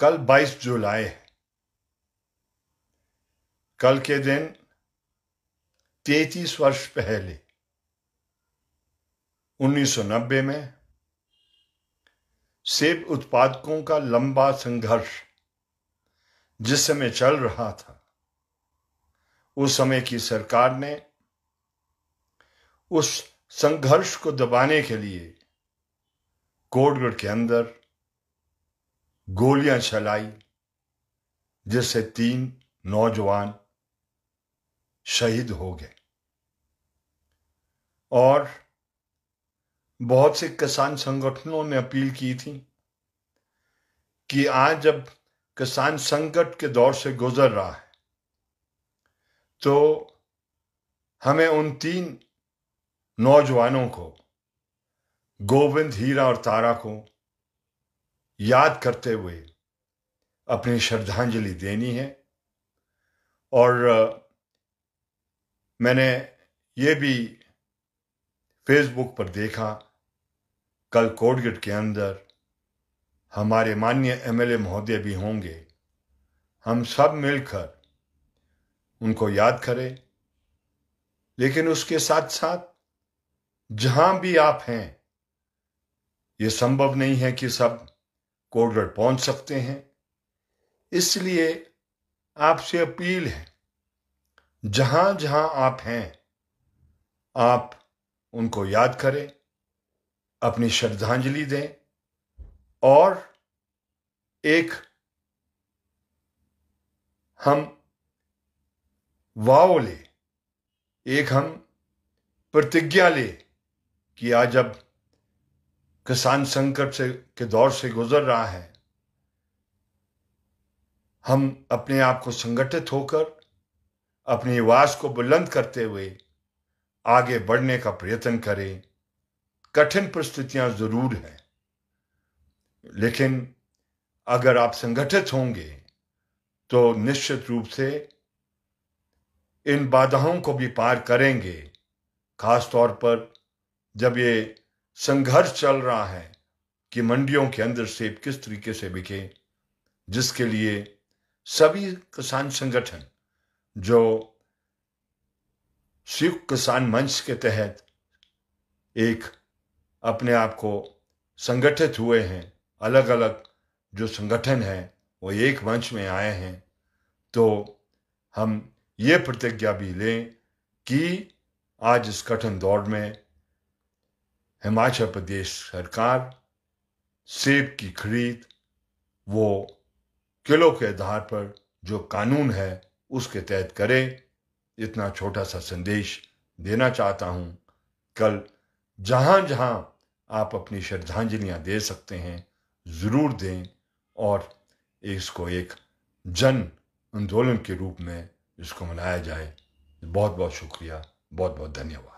कल 22 जुलाई कल के दिन तैतीस वर्ष पहले 1990 में सेब उत्पादकों का लंबा संघर्ष जिस समय चल रहा था उस समय की सरकार ने उस संघर्ष को दबाने के लिए कोटगढ़ के अंदर गोलियां चलाई जिससे तीन नौजवान शहीद हो गए और बहुत से किसान संगठनों ने अपील की थी कि आज जब किसान संकट के दौर से गुजर रहा है तो हमें उन तीन नौजवानों को गोविंद हीरा और तारा को याद करते हुए अपनी श्रद्धांजलि देनी है और मैंने ये भी फेसबुक पर देखा कल कोडगेट के अंदर हमारे माननीय एमएलए महोदय भी होंगे हम सब मिलकर उनको याद करें लेकिन उसके साथ साथ जहां भी आप हैं ये संभव नहीं है कि सब कोडर पहुंच सकते हैं इसलिए आपसे अपील है जहां जहां आप हैं आप उनको याद करें अपनी श्रद्धांजलि दें और एक हम वाव ले एक हम प्रतिज्ञा ले कि आज अब किसान संकट से के दौर से गुजर रहा है हम अपने आप को संगठित होकर अपनी आवाज को बुलंद करते हुए आगे बढ़ने का प्रयत्न करें कठिन परिस्थितियां जरूर हैं लेकिन अगर आप संगठित होंगे तो निश्चित रूप से इन बाधाओं को भी पार करेंगे खास तौर पर जब ये संघर्ष चल रहा है कि मंडियों के अंदर सेब किस तरीके से बिके जिसके लिए सभी किसान संगठन जो संयुक्त किसान मंच के तहत एक अपने आप को संगठित हुए हैं अलग अलग जो संगठन हैं वो एक मंच में आए हैं तो हम ये प्रतिज्ञा भी लें कि आज इस कठिन दौर में हिमाचल प्रदेश सरकार सेब की खरीद वो किलो के आधार पर जो कानून है उसके तहत करे इतना छोटा सा संदेश देना चाहता हूँ कल जहाँ जहाँ आप अपनी श्रद्धांजलियाँ दे सकते हैं ज़रूर दें और इसको एक जन आंदोलन के रूप में इसको मनाया जाए बहुत बहुत शुक्रिया बहुत बहुत धन्यवाद